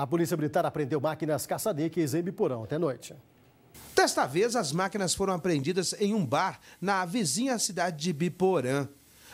A Polícia Militar apreendeu máquinas caça-níqueis em Biporão até noite. Desta vez, as máquinas foram apreendidas em um bar na vizinha cidade de Biporã.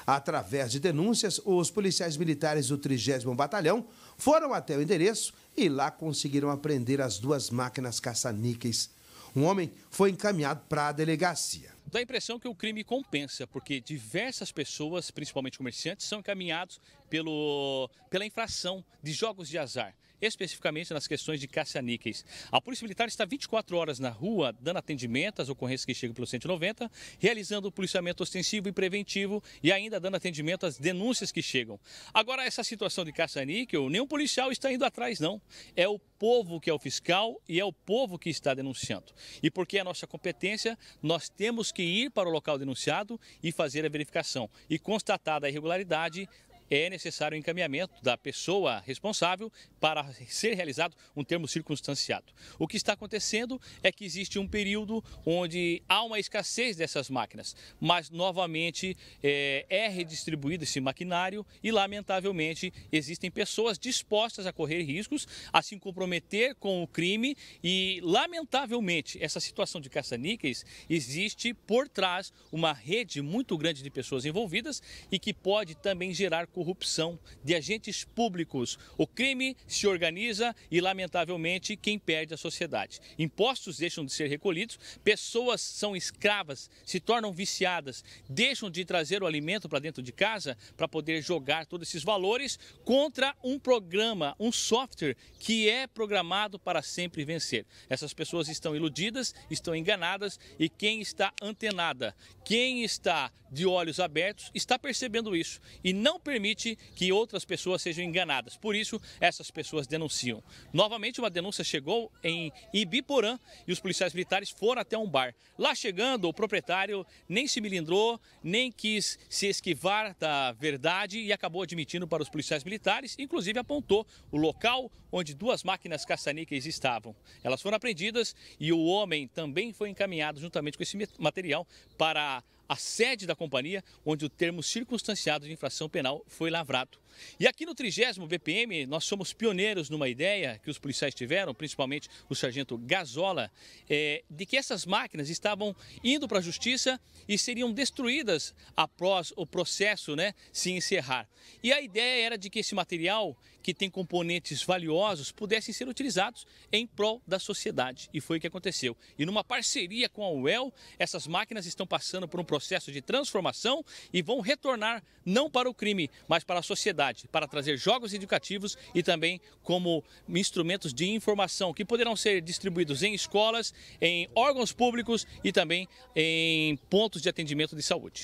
Através de denúncias, os policiais militares do 30 Batalhão foram até o endereço e lá conseguiram apreender as duas máquinas caça-níqueis. Um homem foi encaminhado para a delegacia. Dá a impressão que o crime compensa, porque diversas pessoas, principalmente comerciantes, são encaminhados pelo, pela infração de jogos de azar, especificamente nas questões de caça-níqueis. A Polícia Militar está 24 horas na rua, dando atendimento às ocorrências que chegam pelo 190, realizando o policiamento ostensivo e preventivo e ainda dando atendimento às denúncias que chegam. Agora, essa situação de caça-níquel, nenhum policial está indo atrás, não. É o povo que é o fiscal e é o povo que está denunciando. E porque é a nossa competência, nós temos que ir para o local denunciado e fazer a verificação. E constatada a irregularidade, é necessário o encaminhamento da pessoa responsável para ser realizado um termo circunstanciado. O que está acontecendo é que existe um período onde há uma escassez dessas máquinas, mas novamente é, é redistribuído esse maquinário e, lamentavelmente, existem pessoas dispostas a correr riscos, a se comprometer com o crime e, lamentavelmente, essa situação de caça-níqueis existe por trás uma rede muito grande de pessoas envolvidas e que pode também gerar corrupção de agentes públicos. O crime se organiza e, lamentavelmente, quem perde é a sociedade. Impostos deixam de ser recolhidos, pessoas são escravas, se tornam viciadas, deixam de trazer o alimento para dentro de casa para poder jogar todos esses valores contra um programa, um software que é programado para sempre vencer. Essas pessoas estão iludidas, estão enganadas e quem está antenada, quem está de olhos abertos, está percebendo isso e não permite permite que outras pessoas sejam enganadas. Por isso, essas pessoas denunciam. Novamente, uma denúncia chegou em Ibiporã e os policiais militares foram até um bar. Lá chegando, o proprietário nem se milindrou, nem quis se esquivar da verdade e acabou admitindo para os policiais militares, inclusive apontou o local onde duas máquinas caçaniques estavam. Elas foram apreendidas e o homem também foi encaminhado juntamente com esse material para a sede da companhia, onde o termo circunstanciado de infração penal foi lavrado. E aqui no 30 BPM, nós somos pioneiros numa ideia que os policiais tiveram, principalmente o sargento Gazola, é, de que essas máquinas estavam indo para a justiça e seriam destruídas após o processo né, se encerrar. E a ideia era de que esse material, que tem componentes valiosos, pudessem ser utilizados em prol da sociedade. E foi o que aconteceu. E numa parceria com a UEL, essas máquinas estão passando por um processo de transformação e vão retornar não para o crime, mas para a sociedade para trazer jogos educativos e também como instrumentos de informação que poderão ser distribuídos em escolas, em órgãos públicos e também em pontos de atendimento de saúde.